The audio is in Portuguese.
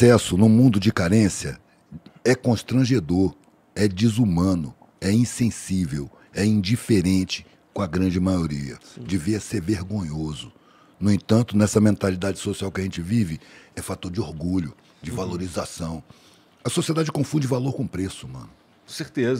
sucesso num mundo de carência é constrangedor, é desumano, é insensível, é indiferente com a grande maioria. Sim. Devia ser vergonhoso. No entanto, nessa mentalidade social que a gente vive, é fator de orgulho, de uhum. valorização. A sociedade confunde valor com preço, mano. Com certeza.